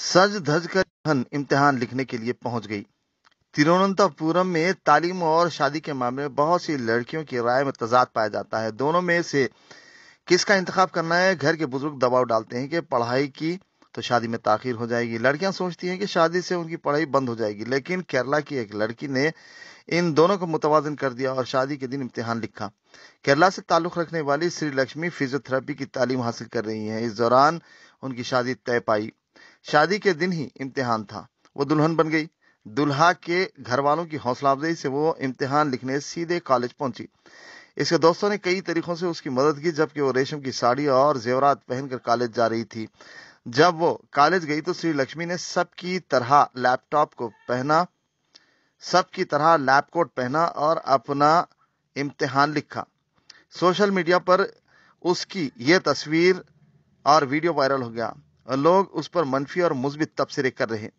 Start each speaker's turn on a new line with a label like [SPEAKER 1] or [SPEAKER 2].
[SPEAKER 1] सज धज कर इम्तिहान लिखने के लिए पहुंच गई तिरुवनंतपुरम में तालीम और शादी के मामले में बहुत सी लड़कियों की राय में तजाद पाया जाता है दोनों में से किसका इंतखा करना है घर के बुजुर्ग दबाव डालते हैं कि पढ़ाई की तो शादी में ताखिर हो जाएगी लड़कियां सोचती हैं कि शादी से उनकी पढ़ाई बंद हो जाएगी लेकिन केरला की एक लड़की ने इन दोनों को मुतवाजन कर दिया और शादी के दिन इम्तिहान लिखा केरला से ताल्लुक़ रखने वाली श्री लक्ष्मी फिजियोथेरेपी की तालीम हासिल कर रही हैं इस दौरान उनकी शादी तय पाई शादी के दिन ही इम्तिहान था वो दुल्हन बन गई दुल्हा के घर वालों की हौसला अफजाई से वो इम्तिहान लिखने सीधे कॉलेज पहुंची इसके दोस्तों ने कई तरीकों से उसकी मदद की जबकि वो रेशम की साड़ी और जेवरात पहनकर कॉलेज जा रही थी जब वो कॉलेज गई तो श्री लक्ष्मी ने सबकी तरह लैपटॉप को पहना सबकी तरह लैप कोट पहना और अपना इम्तिहान लिखा सोशल मीडिया पर उसकी ये तस्वीर और वीडियो वायरल हो गया लोग उस पर मनफी और मुस्बित तबसरे कर रहे